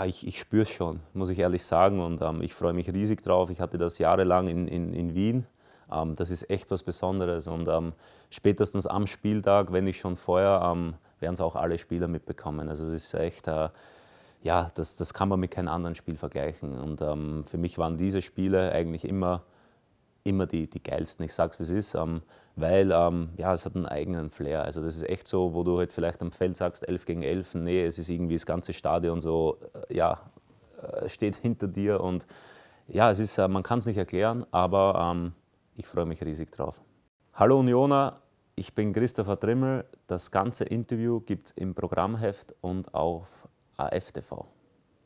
Ah, ich, ich spüre es schon, muss ich ehrlich sagen. Und ähm, ich freue mich riesig drauf. Ich hatte das jahrelang in, in, in Wien. Ähm, das ist echt was Besonderes. Und ähm, spätestens am Spieltag, wenn nicht schon vorher, ähm, werden es auch alle Spieler mitbekommen. Also es ist echt, äh, ja, das, das kann man mit keinem anderen Spiel vergleichen. Und ähm, für mich waren diese Spiele eigentlich immer immer die, die geilsten, ich sag's wie es ist, ähm, weil ähm, ja, es hat einen eigenen Flair. Also das ist echt so, wo du halt vielleicht am Feld sagst, 11 gegen 11, nee, es ist irgendwie das ganze Stadion so, äh, ja, äh, steht hinter dir und ja, es ist, äh, man kann es nicht erklären, aber ähm, ich freue mich riesig drauf. Hallo Unioner, ich bin Christopher Trimmel. Das ganze Interview gibt es im Programmheft und auf AFTV.